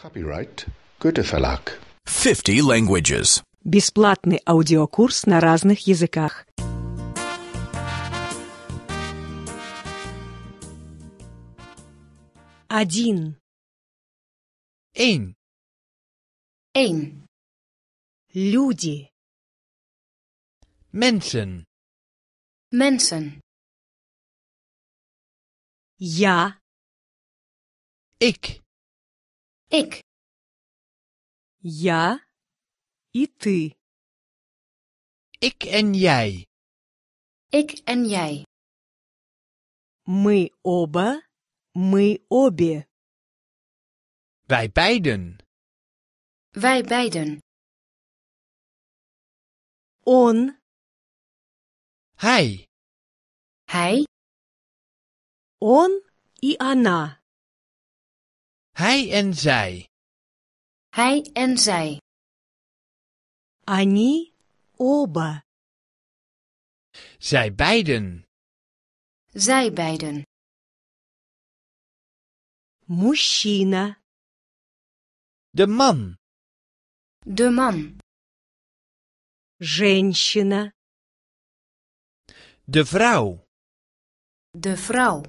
Copyright Goethe Verlag. 50 languages. Бесплатный аудиокурс на разных языках. Один. Эйн. Эйн. Люди. Menschen. Menschen. Я. Ik. Ik. ja, и ты. Ik en jij. Ik en jij. Мы оба, мы обе. Wij beiden. Wij beiden. Он. Hij. Hij. Он и она. Hij en zij. Hij en zij. Они оба. Zij beiden. Zij beiden. Мужчина. De man. De man. Женщина. De vrouw. De vrouw.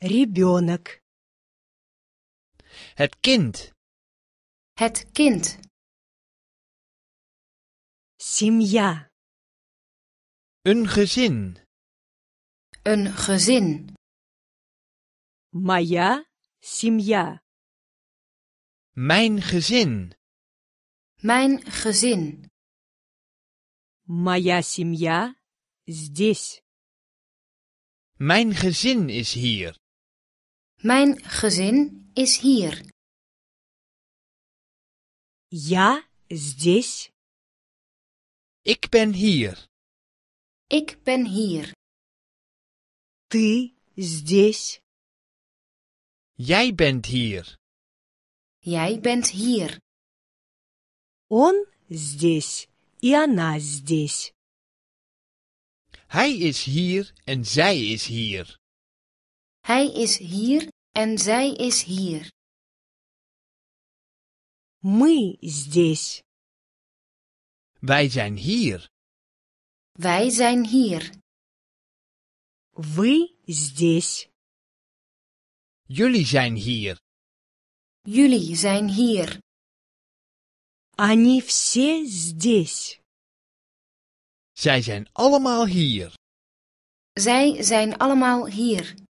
Ребенок. Het kind. Het kind. Семья. Een gezin. Een gezin. Maya, семья. Mijn gezin. Mijn gezin. Maya, семья здесь. Mijn gezin is hier. Mijn gezin is hier. Ja, здесь. Ik ben hier. Ik ben hier. Ты здесь. Jij bent hier. Jij bent hier. Он здесь и она здесь. Hij is hier en zij is hier. Hij is hier en zij is hier. Мы здесь. Wij zijn hier. Wij zijn hier. Вы здесь. Jullie zijn hier. Jullie zijn hier. Они все здесь. Zij zijn allemaal hier. Zij zijn allemaal hier.